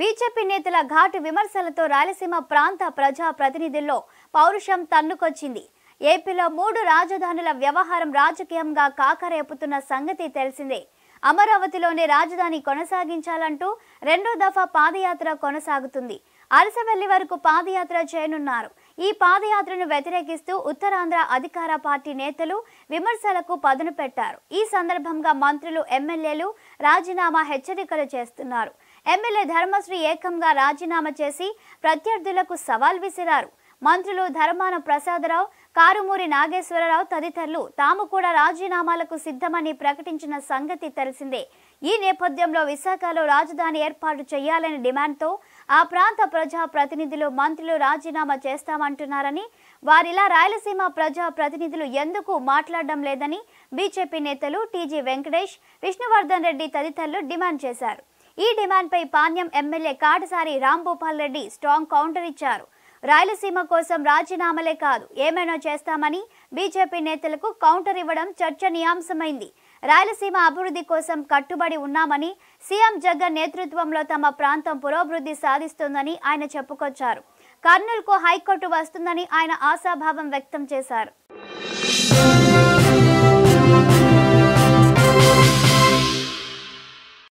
BJP నేతల ఘాటు విమర్శలతో రాయలసీమ ప్రాంత ప్రజా ప్రతినిధుల్లో పౌరుషం తన్నుకొచ్చింది ఏపీలో మూడు రాజధానుల వ్యవహారం రాజకీయంగా కాకరేపుతున్న సంగతి తెలిసిందే అమరావతిలోనే రాజధాని కొనసాగించాలంటూ రెండో దఫా పాదయాత్ర కొనసాగుతుంది అరసవెల్లి వరకు పాదయాత్ర చేయనున్నారు ఈ పాదయాత్రను వ్యతిరేకిస్తూ ఉత్తరాంధ్ర అధికార పార్టీ నేతలు విమర్శలకు పదును పెట్టారు ఈ సందర్భంగా మంత్రులు ఎమ్మెల్యేలు రాజీనామా హెచ్చరికలు చేస్తున్నారు ఎమ్మెల్యే ధర్మశ్రీ ఏకంగా రాజీనామా చేసి ప్రత్యర్థులకు సవాల్ విసిరారు మంత్రులు ధర్మాన ప్రసాదరావు కారుమూరి నాగేశ్వరరావు తదితరులు తాము కూడా రాజీనామాలకు సిద్ధమని ప్రకటించిన సంగతి తెలిసిందే ఈ నేపథ్యంలో విశాఖలో రాజధాని ఏర్పాటు చేయాలని డిమాండ్తో ఆ ప్రాంత ప్రజా ప్రతినిధులు మంత్రులు రాజీనామా చేస్తామంటున్నారని వారిలా రాయలసీమ ప్రజా ప్రతినిధులు ఎందుకు మాట్లాడడం లేదని బీజేపీ నేతలు టీజీ వెంకటేష్ విష్ణువర్ధన్ రెడ్డి తదితరులు డిమాండ్ చేశారు ఈ డిమాండ్పై Panyam MLA Katasari Rambhupal Reddy strong counter ఇచ్చారు రాయలసీమ కోసం రాజీనామాలే కాదు ఏమైనా చేస్తామని బీజేపీ నేతలకు కౌంటర్ ఇవ్వడం చర్చనీయాంశమైంది రాయలసీమ అభివృద్ధి కోసం కట్టుబడి ఉన్నామని సీఎం జగన్ నేతృత్వంలో తమ ప్రాంతం పురోభివృద్ధి సాధిస్తుందని ఆయన చెప్పుకొచ్చారు కర్నూలుకు హైకోర్టు వస్తుందని ఆయన ఆశాభావం వ్యక్తం చేశారు